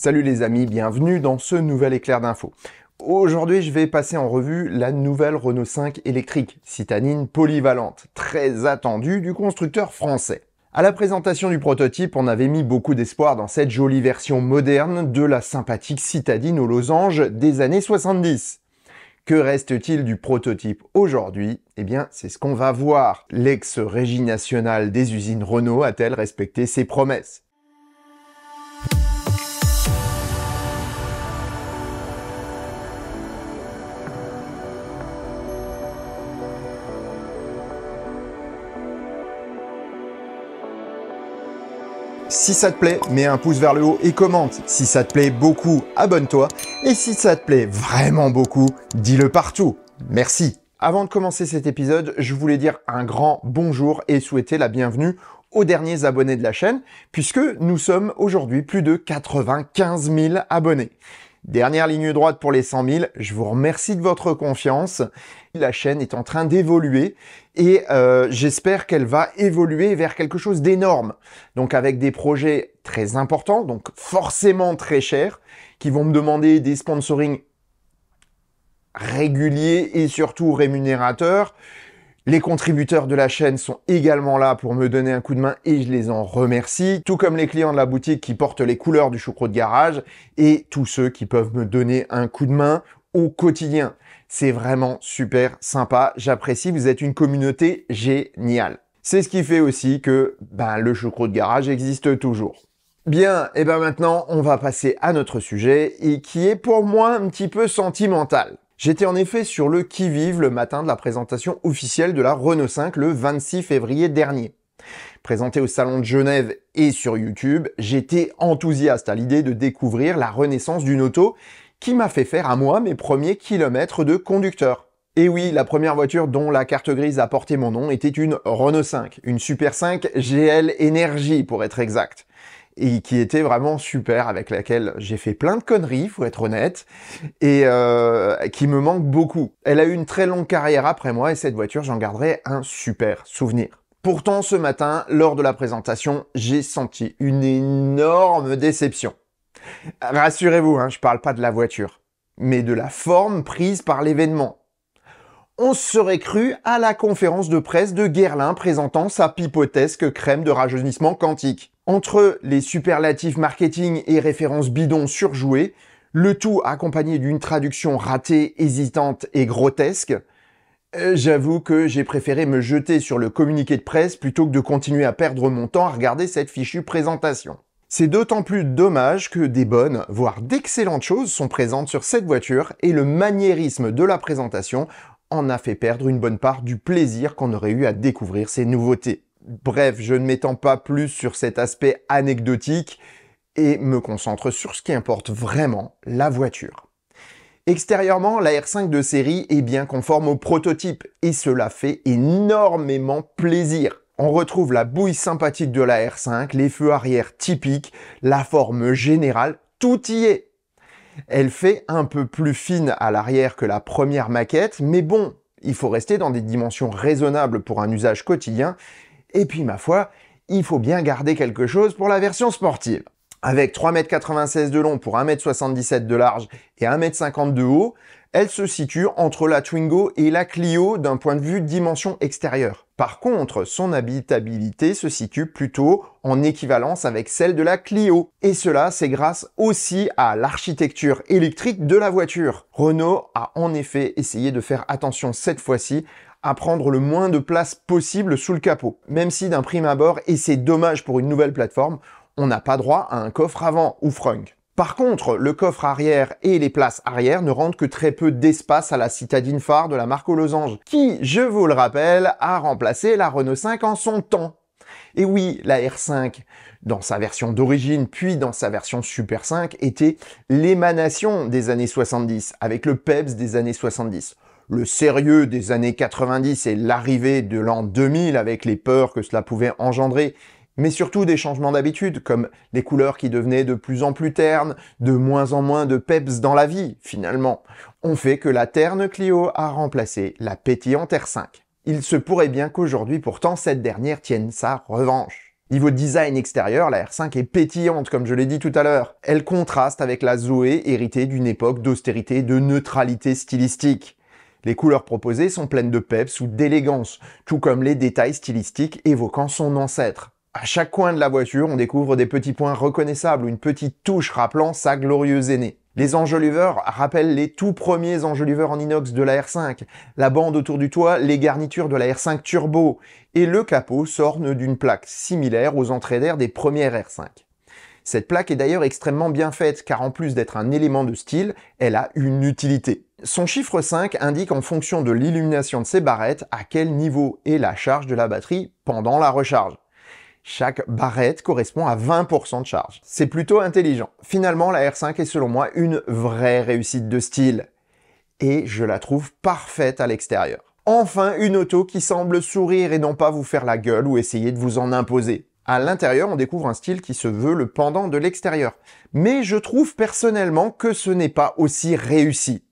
Salut les amis, bienvenue dans ce nouvel éclair d'info. Aujourd'hui, je vais passer en revue la nouvelle Renault 5 électrique, citadine polyvalente, très attendue du constructeur français. À la présentation du prototype, on avait mis beaucoup d'espoir dans cette jolie version moderne de la sympathique citadine aux losanges des années 70. Que reste-t-il du prototype aujourd'hui Eh bien, c'est ce qu'on va voir. L'ex-régie nationale des usines Renault a-t-elle respecté ses promesses Si ça te plaît, mets un pouce vers le haut et commente. Si ça te plaît beaucoup, abonne-toi. Et si ça te plaît vraiment beaucoup, dis-le partout. Merci. Avant de commencer cet épisode, je voulais dire un grand bonjour et souhaiter la bienvenue aux derniers abonnés de la chaîne, puisque nous sommes aujourd'hui plus de 95 000 abonnés. Dernière ligne droite pour les 100 000. Je vous remercie de votre confiance. La chaîne est en train d'évoluer et euh, j'espère qu'elle va évoluer vers quelque chose d'énorme. Donc avec des projets très importants, donc forcément très chers, qui vont me demander des sponsorings réguliers et surtout rémunérateurs. Les contributeurs de la chaîne sont également là pour me donner un coup de main et je les en remercie, tout comme les clients de la boutique qui portent les couleurs du choucroute de garage et tous ceux qui peuvent me donner un coup de main au quotidien. C'est vraiment super sympa, j'apprécie, vous êtes une communauté géniale. C'est ce qui fait aussi que ben, le choucroute de garage existe toujours. Bien, et eh ben maintenant on va passer à notre sujet et qui est pour moi un petit peu sentimental. J'étais en effet sur le qui-vive le matin de la présentation officielle de la Renault 5 le 26 février dernier. Présentée au Salon de Genève et sur YouTube, j'étais enthousiaste à l'idée de découvrir la renaissance d'une auto qui m'a fait faire à moi mes premiers kilomètres de conducteur. Et oui, la première voiture dont la carte grise a porté mon nom était une Renault 5, une Super 5 GL Energy pour être exact et qui était vraiment super, avec laquelle j'ai fait plein de conneries, faut être honnête, et euh, qui me manque beaucoup. Elle a eu une très longue carrière après moi, et cette voiture, j'en garderai un super souvenir. Pourtant, ce matin, lors de la présentation, j'ai senti une énorme déception. Rassurez-vous, hein, je parle pas de la voiture, mais de la forme prise par l'événement. On serait cru à la conférence de presse de Guerlain présentant sa pipotesque crème de rajeunissement quantique. Entre les superlatifs marketing et références bidons surjouées, le tout accompagné d'une traduction ratée, hésitante et grotesque, euh, j'avoue que j'ai préféré me jeter sur le communiqué de presse plutôt que de continuer à perdre mon temps à regarder cette fichue présentation. C'est d'autant plus dommage que des bonnes, voire d'excellentes choses sont présentes sur cette voiture et le maniérisme de la présentation en a fait perdre une bonne part du plaisir qu'on aurait eu à découvrir ces nouveautés. Bref, je ne m'étends pas plus sur cet aspect anecdotique et me concentre sur ce qui importe vraiment, la voiture. Extérieurement, la R5 de série est bien conforme au prototype et cela fait énormément plaisir. On retrouve la bouille sympathique de la R5, les feux arrière typiques, la forme générale, tout y est. Elle fait un peu plus fine à l'arrière que la première maquette, mais bon, il faut rester dans des dimensions raisonnables pour un usage quotidien et puis, ma foi, il faut bien garder quelque chose pour la version sportive. Avec 3,96 m de long pour 1,77 m de large et 1,50 m de haut, elle se situe entre la Twingo et la Clio d'un point de vue de dimension extérieure. Par contre, son habitabilité se situe plutôt en équivalence avec celle de la Clio. Et cela, c'est grâce aussi à l'architecture électrique de la voiture. Renault a en effet essayé de faire attention cette fois-ci à prendre le moins de place possible sous le capot. Même si d'un prime abord, et c'est dommage pour une nouvelle plateforme, on n'a pas droit à un coffre avant ou frunk. Par contre, le coffre arrière et les places arrière ne rendent que très peu d'espace à la citadine phare de la marque aux losanges, qui, je vous le rappelle, a remplacé la Renault 5 en son temps. Et oui, la R5, dans sa version d'origine, puis dans sa version Super 5, était l'émanation des années 70, avec le Peps des années 70 le sérieux des années 90 et l'arrivée de l'an 2000 avec les peurs que cela pouvait engendrer, mais surtout des changements d'habitude, comme les couleurs qui devenaient de plus en plus ternes, de moins en moins de peps dans la vie, finalement, ont fait que la terne Clio a remplacé la pétillante R5. Il se pourrait bien qu'aujourd'hui pourtant cette dernière tienne sa revanche. Niveau design extérieur, la R5 est pétillante, comme je l'ai dit tout à l'heure. Elle contraste avec la Zoé héritée d'une époque d'austérité de neutralité stylistique. Les couleurs proposées sont pleines de peps ou d'élégance, tout comme les détails stylistiques évoquant son ancêtre. À chaque coin de la voiture, on découvre des petits points reconnaissables ou une petite touche rappelant sa glorieuse aînée. Les enjoliveurs rappellent les tout premiers enjoliveurs en inox de la R5, la bande autour du toit, les garnitures de la R5 Turbo, et le capot s'orne d'une plaque similaire aux entrées d'air des premières R5. Cette plaque est d'ailleurs extrêmement bien faite, car en plus d'être un élément de style, elle a une utilité. Son chiffre 5 indique en fonction de l'illumination de ses barrettes à quel niveau est la charge de la batterie pendant la recharge. Chaque barrette correspond à 20% de charge. C'est plutôt intelligent. Finalement, la R5 est selon moi une vraie réussite de style. Et je la trouve parfaite à l'extérieur. Enfin, une auto qui semble sourire et non pas vous faire la gueule ou essayer de vous en imposer. À l'intérieur, on découvre un style qui se veut le pendant de l'extérieur. Mais je trouve personnellement que ce n'est pas aussi réussi.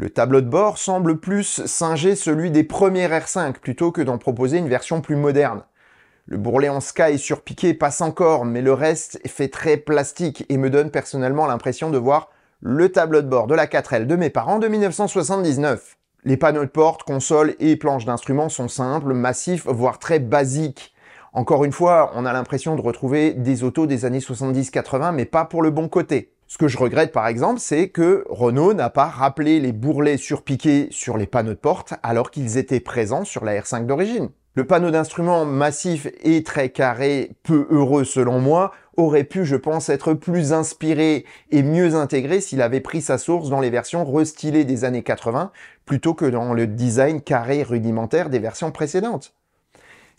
Le tableau de bord semble plus singer celui des premiers R5 plutôt que d'en proposer une version plus moderne. Le bourrelet en sky surpiqué passe encore, mais le reste est fait très plastique et me donne personnellement l'impression de voir le tableau de bord de la 4L de mes parents de 1979. Les panneaux de porte, console et planches d'instruments sont simples, massifs, voire très basiques. Encore une fois, on a l'impression de retrouver des autos des années 70-80, mais pas pour le bon côté. Ce que je regrette par exemple, c'est que Renault n'a pas rappelé les bourrelets surpiqués sur les panneaux de porte alors qu'ils étaient présents sur la R5 d'origine. Le panneau d'instruments massif et très carré, peu heureux selon moi, aurait pu, je pense, être plus inspiré et mieux intégré s'il avait pris sa source dans les versions restylées des années 80, plutôt que dans le design carré rudimentaire des versions précédentes.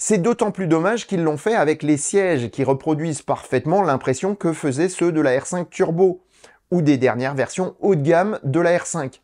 C'est d'autant plus dommage qu'ils l'ont fait avec les sièges qui reproduisent parfaitement l'impression que faisaient ceux de la R5 Turbo ou des dernières versions haut de gamme de la R5.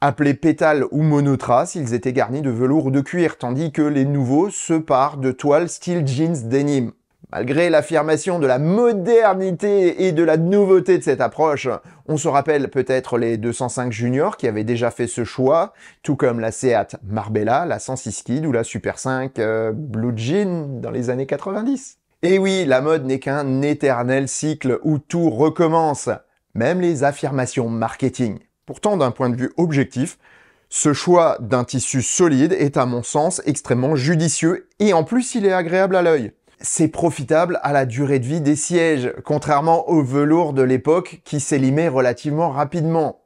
Appelés pétales ou monotraces, ils étaient garnis de velours ou de cuir, tandis que les nouveaux se parent de toiles style jeans denim. Malgré l'affirmation de la modernité et de la nouveauté de cette approche, on se rappelle peut-être les 205 juniors qui avaient déjà fait ce choix, tout comme la Seat Marbella, la 106 Kid ou la Super 5 euh, Blue Jean dans les années 90. Et oui, la mode n'est qu'un éternel cycle où tout recommence, même les affirmations marketing. Pourtant, d'un point de vue objectif, ce choix d'un tissu solide est à mon sens extrêmement judicieux et en plus il est agréable à l'œil c'est profitable à la durée de vie des sièges, contrairement au velours de l'époque qui s'élimait relativement rapidement.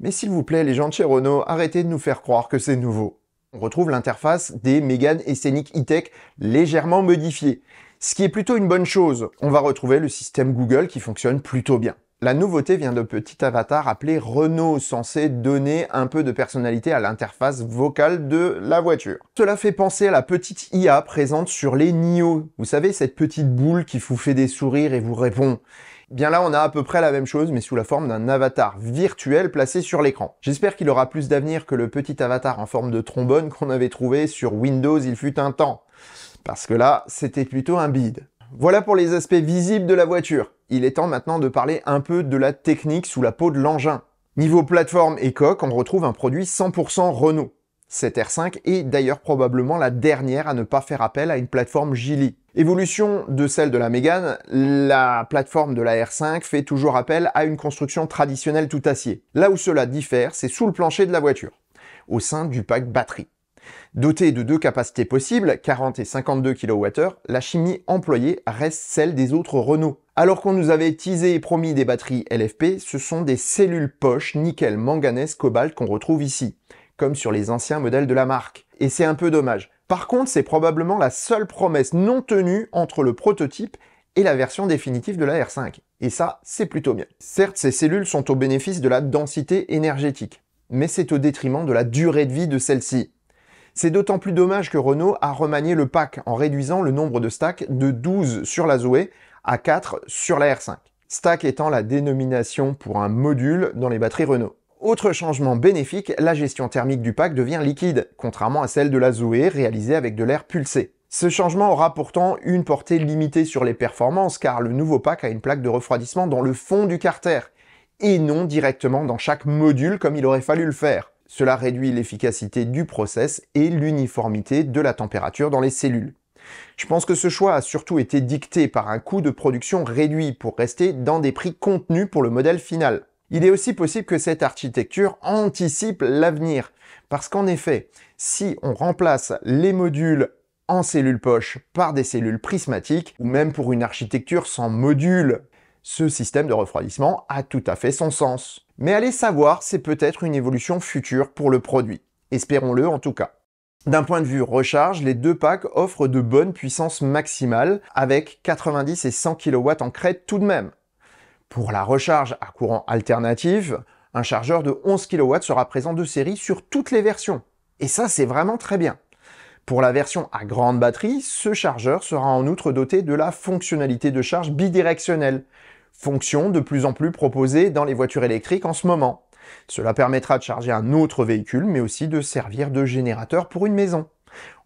Mais s'il vous plaît, les gens de chez Renault, arrêtez de nous faire croire que c'est nouveau. On retrouve l'interface des Megan et Scenic E-Tech légèrement modifiée. Ce qui est plutôt une bonne chose. On va retrouver le système Google qui fonctionne plutôt bien. La nouveauté vient de petit avatar appelé Renault, censé donner un peu de personnalité à l'interface vocale de la voiture. Cela fait penser à la petite IA présente sur les NIO. Vous savez, cette petite boule qui vous fait des sourires et vous répond. Eh bien là, on a à peu près la même chose, mais sous la forme d'un avatar virtuel placé sur l'écran. J'espère qu'il aura plus d'avenir que le petit avatar en forme de trombone qu'on avait trouvé sur Windows il fut un temps. Parce que là, c'était plutôt un bide. Voilà pour les aspects visibles de la voiture. Il est temps maintenant de parler un peu de la technique sous la peau de l'engin. Niveau plateforme et coque, on retrouve un produit 100% Renault. Cette R5 est d'ailleurs probablement la dernière à ne pas faire appel à une plateforme Gili. Évolution de celle de la Mégane, la plateforme de la R5 fait toujours appel à une construction traditionnelle tout acier. Là où cela diffère, c'est sous le plancher de la voiture, au sein du pack batterie. Dotée de deux capacités possibles, 40 et 52 kWh, la chimie employée reste celle des autres Renault. Alors qu'on nous avait teasé et promis des batteries LFP, ce sont des cellules poche nickel, manganèse, cobalt qu'on retrouve ici, comme sur les anciens modèles de la marque. Et c'est un peu dommage. Par contre, c'est probablement la seule promesse non tenue entre le prototype et la version définitive de la R5. Et ça, c'est plutôt bien. Certes, ces cellules sont au bénéfice de la densité énergétique, mais c'est au détriment de la durée de vie de celle-ci. C'est d'autant plus dommage que Renault a remanié le pack en réduisant le nombre de stacks de 12 sur la Zoé à 4 sur la R5. Stack étant la dénomination pour un module dans les batteries Renault. Autre changement bénéfique, la gestion thermique du pack devient liquide, contrairement à celle de la Zoé réalisée avec de l'air pulsé. Ce changement aura pourtant une portée limitée sur les performances car le nouveau pack a une plaque de refroidissement dans le fond du carter et non directement dans chaque module comme il aurait fallu le faire. Cela réduit l'efficacité du process et l'uniformité de la température dans les cellules. Je pense que ce choix a surtout été dicté par un coût de production réduit pour rester dans des prix contenus pour le modèle final. Il est aussi possible que cette architecture anticipe l'avenir, parce qu'en effet, si on remplace les modules en cellules poches par des cellules prismatiques, ou même pour une architecture sans modules, ce système de refroidissement a tout à fait son sens. Mais allez savoir, c'est peut-être une évolution future pour le produit. Espérons-le en tout cas. D'un point de vue recharge, les deux packs offrent de bonnes puissances maximales avec 90 et 100 kW en crête tout de même. Pour la recharge à courant alternatif, un chargeur de 11 kW sera présent de série sur toutes les versions. Et ça, c'est vraiment très bien. Pour la version à grande batterie, ce chargeur sera en outre doté de la fonctionnalité de charge bidirectionnelle, fonction de plus en plus proposée dans les voitures électriques en ce moment. Cela permettra de charger un autre véhicule, mais aussi de servir de générateur pour une maison.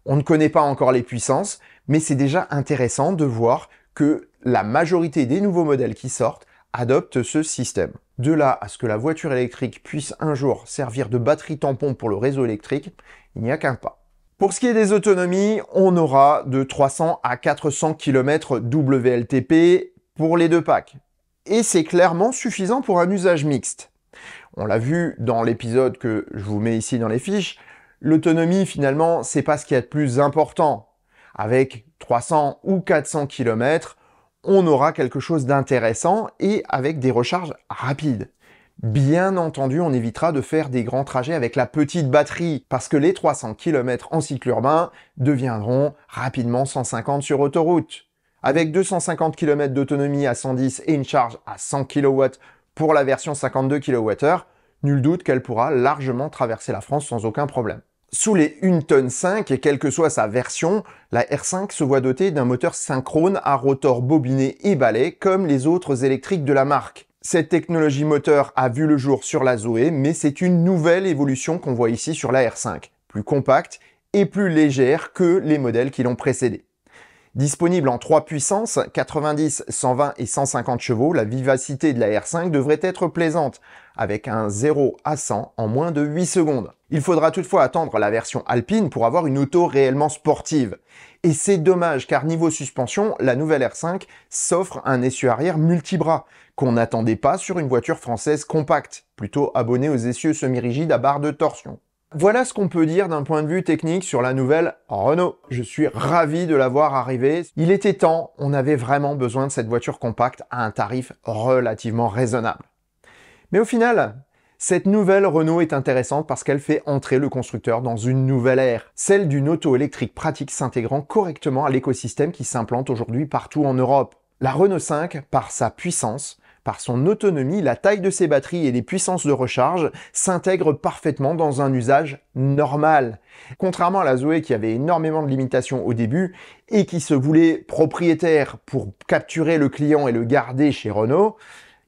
On ne connaît pas encore les puissances, mais c'est déjà intéressant de voir que la majorité des nouveaux modèles qui sortent adoptent ce système. De là à ce que la voiture électrique puisse un jour servir de batterie tampon pour le réseau électrique, il n'y a qu'un pas. Pour ce qui est des autonomies, on aura de 300 à 400 km WLTP pour les deux packs et c'est clairement suffisant pour un usage mixte. On l'a vu dans l'épisode que je vous mets ici dans les fiches, l'autonomie finalement c'est pas ce qui est de plus important. Avec 300 ou 400 km, on aura quelque chose d'intéressant et avec des recharges rapides. Bien entendu, on évitera de faire des grands trajets avec la petite batterie, parce que les 300 km en cycle urbain deviendront rapidement 150 sur autoroute. Avec 250 km d'autonomie à 110 et une charge à 100 kW pour la version 52 kWh, nul doute qu'elle pourra largement traverser la France sans aucun problème. Sous les 1 tonne 5 et quelle que soit sa version, la R5 se voit dotée d'un moteur synchrone à rotor bobiné et balai comme les autres électriques de la marque. Cette technologie moteur a vu le jour sur la Zoé, mais c'est une nouvelle évolution qu'on voit ici sur la R5, plus compacte et plus légère que les modèles qui l'ont précédée. Disponible en trois puissances, 90, 120 et 150 chevaux, la vivacité de la R5 devrait être plaisante, avec un 0 à 100 en moins de 8 secondes. Il faudra toutefois attendre la version alpine pour avoir une auto réellement sportive. Et c'est dommage car niveau suspension, la nouvelle R5 s'offre un essieu arrière multibras qu'on n'attendait pas sur une voiture française compacte, plutôt abonnée aux essieux semi-rigides à barre de torsion. Voilà ce qu'on peut dire d'un point de vue technique sur la nouvelle Renault. Je suis ravi de la voir arriver. Il était temps, on avait vraiment besoin de cette voiture compacte à un tarif relativement raisonnable. Mais au final, cette nouvelle Renault est intéressante parce qu'elle fait entrer le constructeur dans une nouvelle ère, celle d'une auto électrique pratique s'intégrant correctement à l'écosystème qui s'implante aujourd'hui partout en Europe. La Renault 5, par sa puissance, par son autonomie, la taille de ses batteries et les puissances de recharge s'intègrent parfaitement dans un usage normal. Contrairement à la Zoé qui avait énormément de limitations au début et qui se voulait propriétaire pour capturer le client et le garder chez Renault,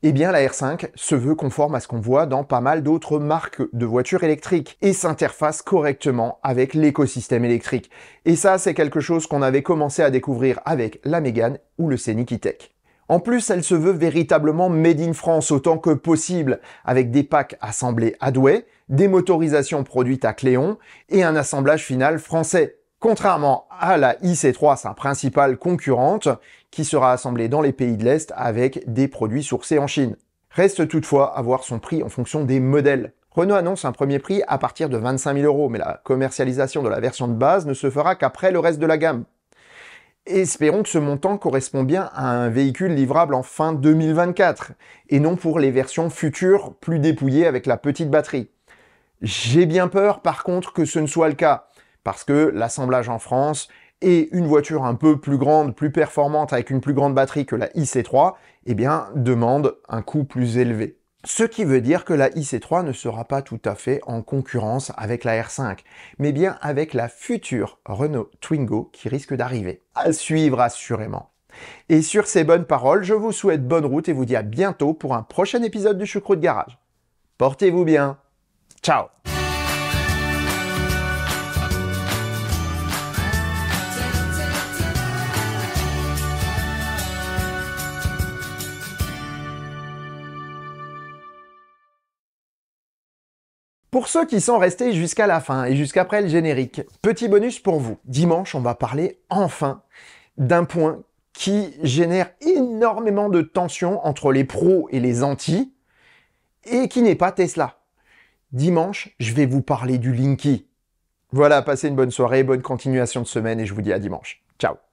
eh bien la R5 se veut conforme à ce qu'on voit dans pas mal d'autres marques de voitures électriques et s'interface correctement avec l'écosystème électrique. Et ça, c'est quelque chose qu'on avait commencé à découvrir avec la Mégane ou le Scenic E-Tech. En plus, elle se veut véritablement made in France autant que possible, avec des packs assemblés à Douai, des motorisations produites à Cléon et un assemblage final français. Contrairement à la IC3, sa principale concurrente, qui sera assemblée dans les pays de l'Est avec des produits sourcés en Chine. Reste toutefois à voir son prix en fonction des modèles. Renault annonce un premier prix à partir de 25 000 euros, mais la commercialisation de la version de base ne se fera qu'après le reste de la gamme. Espérons que ce montant correspond bien à un véhicule livrable en fin 2024, et non pour les versions futures plus dépouillées avec la petite batterie. J'ai bien peur par contre que ce ne soit le cas, parce que l'assemblage en France et une voiture un peu plus grande, plus performante avec une plus grande batterie que la IC3, eh bien demande un coût plus élevé. Ce qui veut dire que la IC3 ne sera pas tout à fait en concurrence avec la R5, mais bien avec la future Renault Twingo qui risque d'arriver. À suivre assurément. Et sur ces bonnes paroles, je vous souhaite bonne route et vous dis à bientôt pour un prochain épisode du de Garage. Portez-vous bien. Ciao Pour ceux qui sont restés jusqu'à la fin et jusqu'après le générique, petit bonus pour vous. Dimanche, on va parler enfin d'un point qui génère énormément de tensions entre les pros et les anti, et qui n'est pas Tesla. Dimanche, je vais vous parler du Linky. Voilà, passez une bonne soirée, bonne continuation de semaine, et je vous dis à dimanche. Ciao